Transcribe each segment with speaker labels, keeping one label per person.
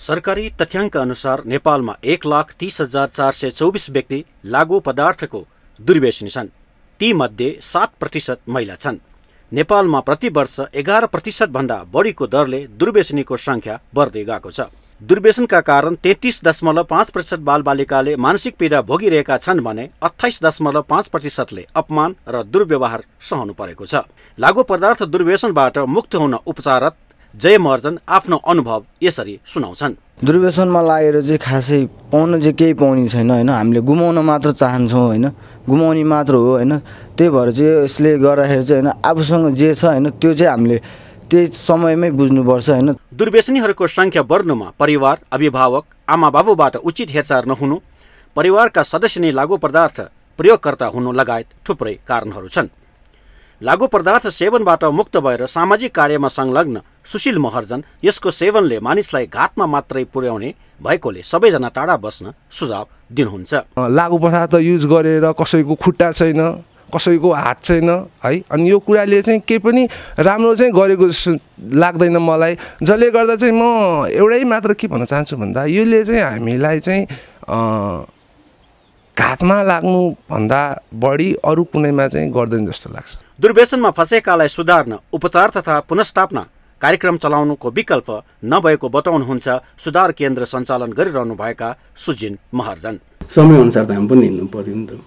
Speaker 1: सरकारी तथ्याङ्क अनुसार नेपालमा एक लाख तिस हजार चार सय चौबिस व्यक्ति लागु पदार्थको दुर्व्यसनी छन् तीमध्ये सात प्रतिशत महिला छन् नेपालमा प्रतिवर्ष एघार प्रतिशतभन्दा बढीको दरले दुर्व्यसनीको सङ्ख्या बढ्दै गएको छ दुर्व्यसनका कारण तेत्तिस दशमलव पाँच प्रतिशत बालबालिकाले मानसिक पीडा भोगिरहेका छन् भने अठाइस दशमलव पाँच प्रतिशतले अपमान र दुर्व्यवहार सहनु परेको छ लागु पदार्थ दुर्व्यसनबाट मुक्त हुन उपचारत जय महर्जन आफ्नो अनुभव यसरी सुनाउँछन्
Speaker 2: दुर्व्यसनमा लागेर चाहिँ खासै पाउन चाहिँ केही पाउने छैन होइन हामीले गुमाउन मात्र चाहन्छौँ होइन गुमाउने मात्र हो होइन त्यही भएर चाहिँ यसले गर्दाखेरि चाहिँ होइन आफूसँग जे छ होइन त्यो चाहिँ हामीले त्यही समयमै बुझ्नुपर्छ
Speaker 3: होइन
Speaker 1: दुर्व्यसनीहरूको सङ्ख्या बढ्नुमा परिवार अभिभावक आमा बाबुबाट उचित हेरचाह नहुनु परिवारका सदस्य नै लागु पदार्थ प्रयोगकर्ता हुनु लगायत थुप्रै कारणहरू छन् लागु पदार्थ सेवनबाट मुक्त भएर सामाजिक कार्यमा संलग्न सुशील महर्जन यसको सेवनले मानिसलाई घातमा मात्रै पुर्याउने भएकोले सबैजना टाढा बस्न
Speaker 3: सुझाव दिनुहुन्छ लागु पदार्थ युज गरेर कसैको खुट्टा छैन कसैको हात छैन है अनि यो कुराले चाहिँ केही पनि राम्रो चाहिँ गरेको लाग्दैन मलाई जसले गर्दा चाहिँ म एउटै मात्र के भन्न चाहन्छु भन्दा यसले चाहिँ हामीलाई चाहिँ घातमा लाग्नुभन्दा बढी अरू कुनैमा चाहिँ गर्दैन जस्तो लाग्छ
Speaker 1: दुर्व्यसनमा फँसेकालाई सुधार्न उपचार तथा पुनस्थापना कार्यक्रम चलाउनुको विकल्प नभएको बताउनुहुन्छ सुधार केन्द्र सञ्चालन गरिरहनुभएका सुजिन महर्जन
Speaker 4: समयअनुसार त हामी पनि हिँड्नु पऱ्यो नि त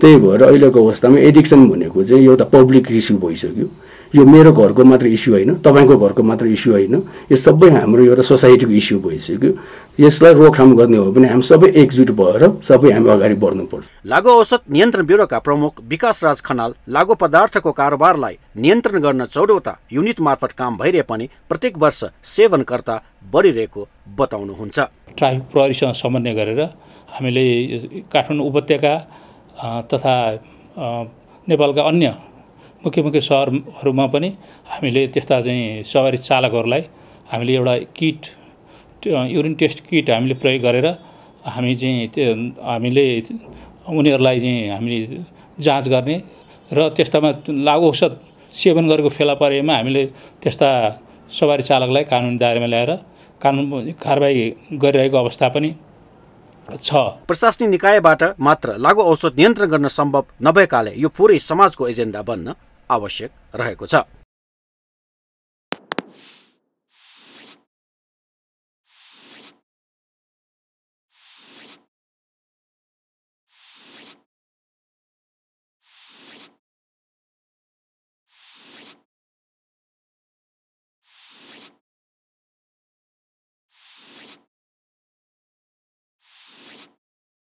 Speaker 4: त्यही भएर अहिलेको अवस्थामा एडिक्सन भनेको चाहिँ एउटा पब्लिक इस्यु भइसक्यो यो मेरो घरको मात्र इस्यु होइन तपाईँको घरको मात्र इस्यु होइन यो सबै हाम्रो एउटा सोसाइटीको इस्यु भइसक्यो यसलाई रोकथाम गर्ने हो भने हामी सबै एकजुट भएर सबै हामी अगाडि बढ्नुपर्छ
Speaker 1: लागु औषध नियन्त्रण ब्युरोका प्रमुख विकास राज खनाल लागु पदार्थको कारोबारलाई नियन्त्रण गर्न चौधवटा युनिट मार्फत काम भइरहे पनि प्रत्येक
Speaker 2: वर्ष सेवनकर्ता बढिरहेको बताउनुहुन्छ ट्राफिक प्रहरीसँग समन्वय गरेर हामीले काठमाडौँ उपत्यका तथा नेपालका अन्य मुख्य मुख्य सहरहरूमा पनि हामीले त्यस्ता चाहिँ सवारी चालकहरूलाई हामीले एउटा किट युरिन टेस्ट किट हामीले प्रयोग गरेर हामी चाहिँ त्यो हामीले उनीहरूलाई चाहिँ हामीले जाँच गर्ने र त्यस्तामा लागु औषध सेवन गरेको फेला परेमा हामीले त्यस्ता सवारी चालकलाई कानुनी दायरामा ल्याएर कानुन कारवाही गरिरहेको अवस्था पनि छ
Speaker 1: प्रशासनिक निकायबाट मात्र लागु औषध नियन्त्रण गर्न सम्भव नभएकाले यो पुरै समाजको एजेन्डा बन्न आवश्यक रहेको छ